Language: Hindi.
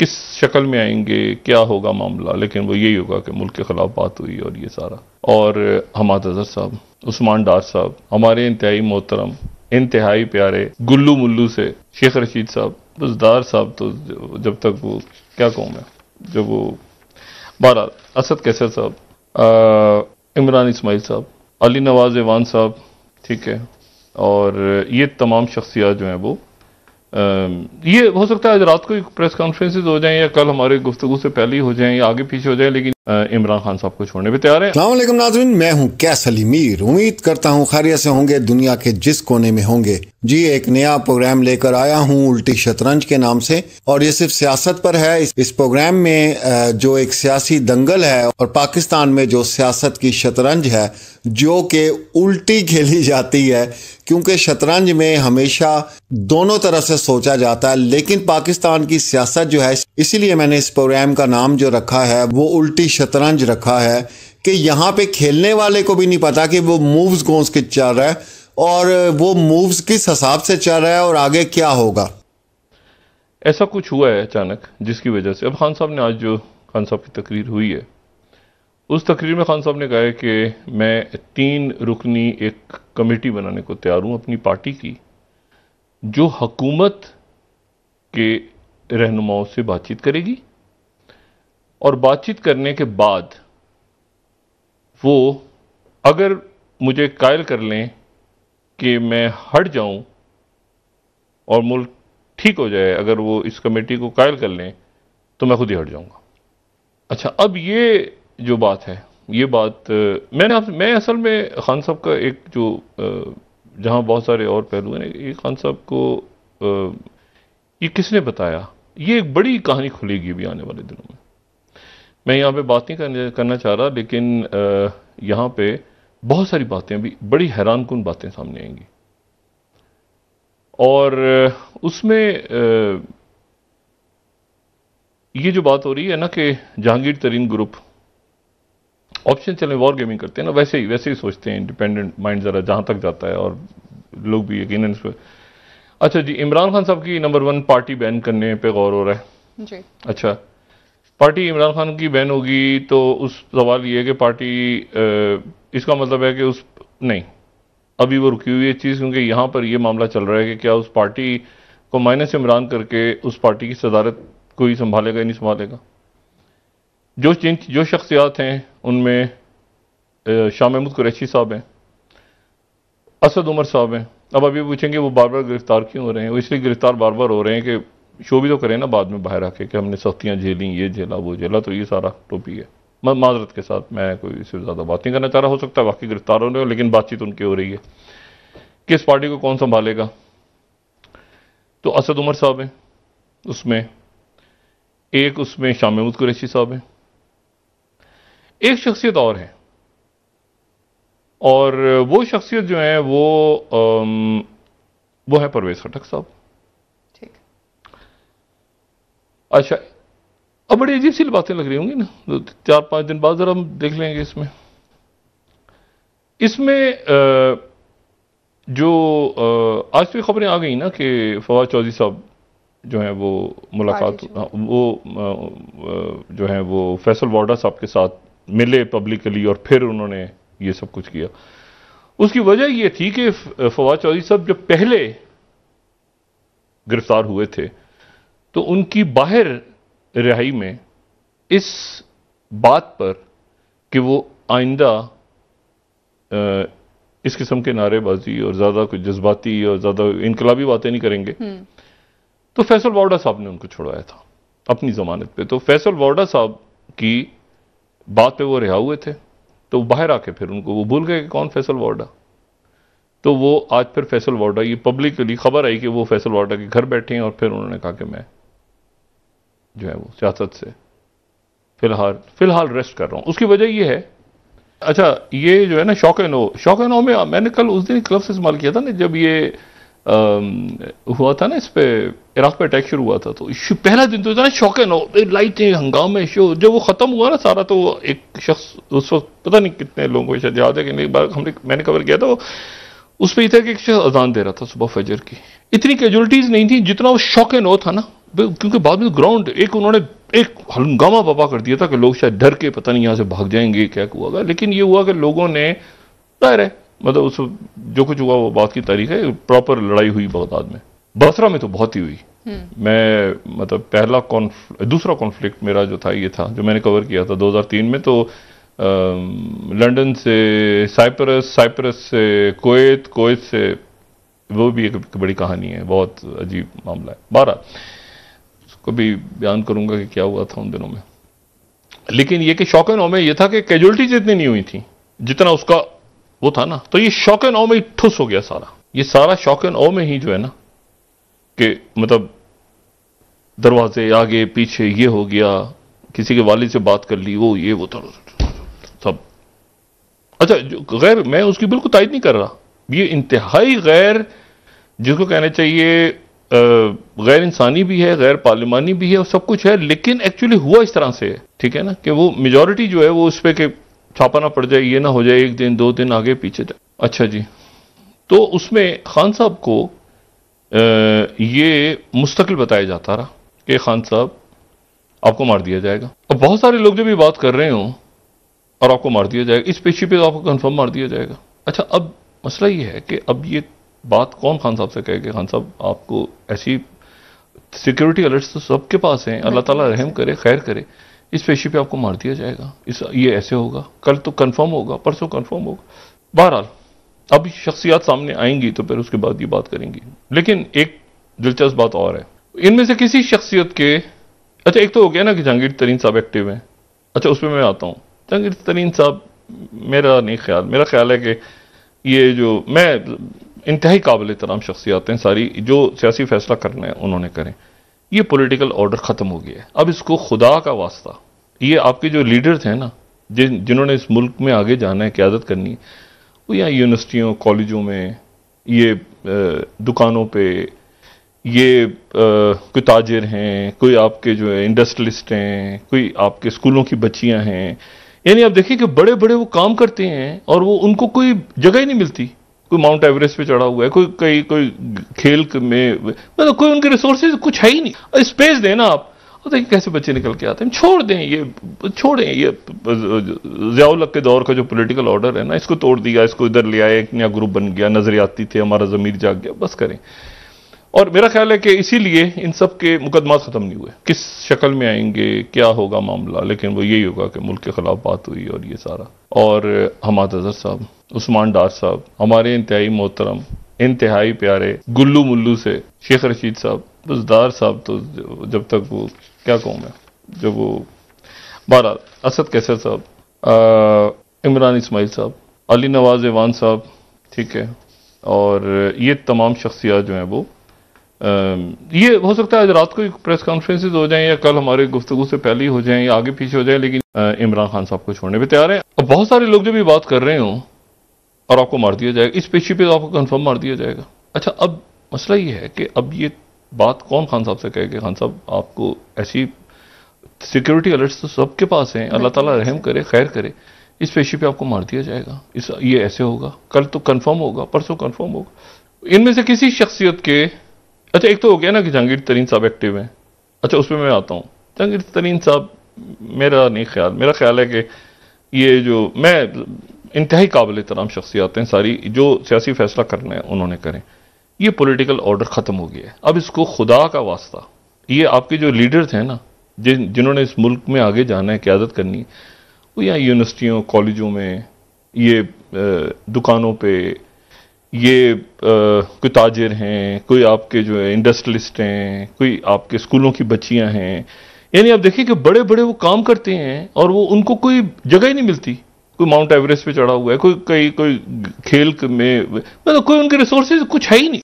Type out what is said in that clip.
किस शक्ल में आएंगे क्या होगा मामला लेकिन वो यही होगा कि मुल्क के खिलाफ बात हुई और ये सारा और हमाद अजहर साहब उस्मान डार साहब हमारे इंतहाई मोहतरम इंतहाई प्यारे गुल्लू मुल्लू से शेख रशीद साहब बस डार साहब तो जब तक वो क्या कहूँ मैं जब वो बारह असद कैसर साहब इमरान इसमाइल साहब अली नवाज एवान साहब ठीक है और ये तमाम शख्सियात जो हैं वो ये हो सकता है आज रात को प्रेस कॉन्फ्रेंसेज हो जाएं या कल हमारे गुफ्तु से पहले ही हो जाएं या आगे पीछे हो जाएं लेकिन इमरान खान साहब को छोड़ने पर तैयार है सलामकुम नाजरीन मैं हूँ कैस मीर उम्मीद करता हूँ खैरियत से होंगे दुनिया के जिस कोने में होंगे जी एक नया प्रोग्राम लेकर आया हूँ उल्टी शतरंज के नाम से और ये सिर्फ सियासत पर है इस, इस प्रोग्राम में जो एक सियासी दंगल है और पाकिस्तान में जो सियासत की शतरंज है जो के उल्टी खेली जाती है क्योंकि शतरंज में हमेशा दोनों तरह से सोचा जाता है लेकिन पाकिस्तान की सियासत जो है इसीलिए मैंने इस प्रोग्राम का नाम जो रखा है वो उल्टी शतरंज रखा है कि यहाँ पे खेलने वाले को भी नहीं पता कि वो मूव्स कौन से चल रहा है और वो मूव्स किस हिसाब से चल रहा है और आगे क्या होगा ऐसा कुछ हुआ है अचानक जिसकी वजह से अब खान साहब ने आज जो खान साहब की तकरीर हुई है उस तकरीर में खान साहब ने कहा है कि मैं तीन रुकनी एक कमेटी बनाने को तैयार हूँ अपनी पार्टी की जो हकूमत के रहनुमाओं से बातचीत करेगी और बातचीत करने के बाद वो अगर मुझे कायल कर लें कि मैं हट जाऊं और मुल्क ठीक हो जाए अगर वो इस कमेटी को कायल कर लें तो मैं खुद ही हट जाऊंगा अच्छा अब ये जो बात है ये बात मैंने आप मैं असल में खान साहब का एक जो जहाँ बहुत सारे और पहलू हैं ये खान साहब को ये किसने बताया ये एक बड़ी कहानी खुलेगी अभी आने वाले दिनों में मैं यहाँ पे बात नहीं करना चाह रहा लेकिन यहाँ पे बहुत सारी बातें भी बड़ी हैरान कन बातें सामने आएंगी और उसमें ये जो बात हो रही है ना कि जहांगीर तरीन ग्रुप ऑप्शन चले वॉर गेमिंग करते हैं ना वैसे ही वैसे ही सोचते हैं इंडिपेंडेंट माइंड ज़रा जहां तक जाता है और लोग भी यकीन इस पर अच्छा जी इमरान खान साहब की नंबर वन पार्टी बैन करने पे गौर हो रहा है जी अच्छा पार्टी इमरान खान की बैन होगी तो उस सवाल ये है कि पार्टी इसका मतलब है कि उस नहीं अभी वो रुकी हुई है चीज़ क्योंकि यहाँ पर ये मामला चल रहा है कि क्या उस पार्टी को माइनस इमरान करके उस पार्टी की सदारत कोई संभालेगा नहीं संभालेगा जो चिंच जो शख्सियात हैं उनमें शाह महमूद कुरैशी साहब हैं असद उमर साहब हैं अब अभी पूछेंगे वो बार बार गिरफ्तार क्यों हो रहे हैं वो इसलिए गिरफ्तार बार बार हो रहे हैं कि शो भी तो करें ना बाद में बाहर आके कि हमने सख्तियाँ झेलें ये झेला वो झेला तो ये सारा टोपी है माजरत के साथ मैं कोई इससे ज़्यादा बात नहीं करना चाह रहा हो सकता है बाकी गिरफ्तार हो रहे हो लेकिन बातचीत उनकी हो रही है किस पार्टी को कौन संभालेगा तो असद उमर साहब हैं उसमें एक उसमें महमूद कुरैशी साहब हैं एक शख्सियत और है और वो शख्सियत जो है वो आम, वो है परवेज़ खटक साहब अच्छा अब बड़ी अजीब सी बातें लग रही होंगी ना तो चार पाँच दिन बाद ज़रा हम देख लेंगे इसमें इसमें जो आज तो खबरें आ गई ना कि फवाद चौधरी साहब जो है वो मुलाकात हाँ, वो जो है वो फैसल वाडा साहब के साथ मिले पब्लिकली और फिर उन्होंने ये सब कुछ किया उसकी वजह ये थी कि फवाद चौधरी साहब जब पहले गिरफ्तार हुए थे तो उनकी बाहर रिहाई में इस बात पर कि वो आइंदा इस किस्म के नारेबाजी और ज़्यादा कोई जज्बाती और ज़्यादा इनकलाबी बातें नहीं करेंगे हम्म। तो फैसल वावडा साहब ने उनको छुड़वाया था अपनी ज़मानत पे तो फैसल वावडा साहब की बात पे वो रिहा हुए थे तो बाहर आके फिर उनको वो भूल गए कि कौन फैसल वावडा तो वो आज फिर फैसल वावडा ये पब्लिकली खबर आई कि वो फैसल वावडा के घर बैठे हैं और फिर उन्होंने कहा कि मैं जो है वो सियासत से फिलहाल फिलहाल रेस्ट कर रहा हूँ उसकी वजह यह है अच्छा ये जो है ना शौक नो शौक नो में मैंने कल उस दिन क्लब से इस्तेमाल किया था ना जब ये आ, हुआ था ना इस पर इराक पर अटैक शुरू हुआ था तो पहला दिन तो ना शौक नो लाइटें हंगामे शो जब वो ख़त्म हुआ ना सारा तो एक शख्स उस वक्त पता नहीं कितने लोगों को शायद याद है कि एक बार हमने मैंने कवर किया था उस पर ही था कि एक शख्स अजान दे रहा था सुबह फजर की इतनी कैजुअलिटीज़ नहीं थी जितना वो शौक नो था ना क्योंकि बाद में ग्राउंड एक उन्होंने एक हंगामा बबा कर दिया था कि लोग शायद डर के पता नहीं यहाँ से भाग जाएंगे क्या हुआ लेकिन ये हुआ कि लोगों ने जाहिर है मतलब उस जो कुछ हुआ वो बात की तारीख है प्रॉपर लड़ाई हुई बगदाद में बसरा में तो बहुत ही हुई हम्म। मैं मतलब पहला कॉन्फ्लिक दूसरा कॉन्फ्लिक्ट मेरा जो था ये था जो मैंने कवर किया था 2003 में तो लंडन से साइप्रस साइप्रस से कोत कोत से वो भी एक बड़ी कहानी है बहुत अजीब मामला है बारह को भी बयान करूंगा कि क्या हुआ था उन दिनों में लेकिन यह कि शौक नौ में यह था कि कैजुअलिटीज इतनी नहीं हुई थी जितना उसका वो था ना तो ये शौक नौ में ही ठुस हो गया सारा ये सारा शौक नौ में ही जो है ना कि मतलब दरवाजे आगे पीछे ये हो गया किसी के वालिद से बात कर ली वो ये वो था सब अच्छा गैर मैं उसकी बिल्कुल तायद नहीं कर रहा ये इंतहाई गैर जिसको कहना चाहिए गैर इंसानी भी है गैर पार्लिमानी भी है और सब कुछ है लेकिन एक्चुअली हुआ इस तरह से है ठीक है ना कि वो मेजोरिटी जो है वो उस पर छापा ना पड़ जाए ये ना हो जाए एक दिन दो दिन आगे पीछे जाए अच्छा जी तो उसमें खान साहब को ये मुस्तकिल बताया जाता रहा कि खान साहब आपको मार दिया जाएगा अब बहुत सारे लोग जब ये बात कर रहे हो और आपको मार दिया जाएगा इस पेशी पे तो आपको कन्फर्म मार दिया जाएगा अच्छा अब मसला ये है कि अब ये बात कौन खान साहब से कहेगा खान साहब आपको ऐसी सिक्योरिटी अलर्ट्स तो सबके पास हैं अल्लाह ताला रहम करे खैर करे इस पेशे पे आपको मार दिया जाएगा इस ये ऐसे होगा कल तो कंफर्म होगा परसों कंफर्म होगा बहरहाल अब शख्सियात सामने आएंगी तो फिर उसके बाद ये बात करेंगी लेकिन एक दिलचस्प बात और है इनमें से किसी शख्सियत के अच्छा एक तो हो गया ना कि जहांगीर तरीन साहब एक्टिव हैं अच्छा उसमें मैं आता हूँ जहांगीर तरीन साहब मेरा नहीं ख्याल मेरा ख्याल है कि ये जो मैं इंतहाई काबिल तमाम शख्सियातें सारी जो सियासी फैसला करना है उन्होंने करें ये पोलिटिकल ऑर्डर ख़त्म हो गया है अब इसको खुदा का वास्ता ये आपके जो लीडर्स हैं ना जिन जिन्होंने इस मुल्क में आगे जाना है क्यादत करनी है वो यहाँ यूनिवर्सिटियों कॉलेजों में ये दुकानों पर ये कोई ताजिर हैं कोई आपके जो है इंडस्ट्रलिस्ट हैं कोई आपके स्कूलों की बच्चियाँ हैं यानी आप देखिए कि बड़े बड़े वो काम करते हैं और वो उनको कोई जगह ही नहीं मिलती कोई माउंट एवरेस्ट पे चढ़ा हुआ है कोई कई कोई खेल में मतलब कोई उनके रिसोर्सेज कुछ है ही नहीं स्पेस देना आप और देखिए कैसे बच्चे निकल के आते हैं छोड़ दें ये छोड़ें ये जयाउलक के दौर का जो पॉलिटिकल ऑर्डर है ना इसको तोड़ दिया इसको इधर ले आए एक नया ग्रुप बन गया नजरियाती थे हमारा ज़मीर जाग गया बस करें और मेरा ख्याल है कि इसीलिए इन सब के मुकदमा ख़त्म नहीं हुए किस शक्ल में आएंगे क्या होगा मामला लेकिन वो यही होगा कि मुल्क के ख़िलाफ़ बात हुई और ये सारा और हमाद अजहर साहब उस्मान डार साहब हमारे इंतहाई मोहतरम इंतहाई प्यारे गुल्लू मुल्लू से शेख रशीद साहब बुजदार साहब तो जब तक वो क्या कहूँ मैं जब वो बार असद कैसर साहब इमरान इसमाइल साहब अली नवाज एवान साहब ठीक है और ये तमाम शख्सियात जो हैं वो ये हो सकता है आज रात को प्रेस कॉन्फ्रेंसेज हो जाएं या कल हमारे गुफ्तु से पहले ही हो जाएं या आगे पीछे हो जाएं लेकिन इमरान खान साहब को छोड़ने पर तैयार हैं अब बहुत सारे लोग जब ये बात कर रहे हो और आपको मार दिया जाएगा इस पेशी पे तो आपको कन्फर्म मार दिया जाएगा अच्छा अब मसला ये है कि अब ये बात कौन खान साहब से कि खान साहब आपको ऐसी सिक्योरिटी अलर्ट्स तो सबके पास हैं अल्लाह ताला रहम करे खैर करे इस पेशी पे आपको मार दिया जाएगा इस ये ऐसे होगा कल तो कंफर्म होगा परसों कंफर्म होगा इनमें से किसी शख्सियत के अच्छा एक तो हो गया ना कि जहांगीर तरीन साहब एक्टिव हैं अच्छा उसमें मैं आता हूँ जहांगीर तरीन साहब मेरा नहीं ख्याल मेरा ख्याल है कि ये जो मैं इंतहाई काबिल तमाम शख्सियात हैं सारी जो सियासी फैसला करना है उन्होंने करें ये पॉलिटिकल ऑर्डर ख़त्म हो गया है अब इसको खुदा का वास्ता ये आपके जो लीडर्स हैं ना जिन जिन्होंने इस मुल्क में आगे जाना है क्यादत करनी है वो यहाँ यूनिवर्सिटियों कॉलेजों में ये दुकानों पर ये कोई ताजर हैं कोई आपके जो है इंडस्ट्रलिस्ट हैं कोई आपके स्कूलों की बच्चियां हैं यानी आप देखिए कि बड़े बड़े वो काम करते हैं और वो उनको कोई जगह ही नहीं मिलती कोई माउंट एवरेस्ट पे चढ़ा हुआ है कोई कई कोई खेल में मतलब कोई उनके रिसोर्सेज कुछ है ही नहीं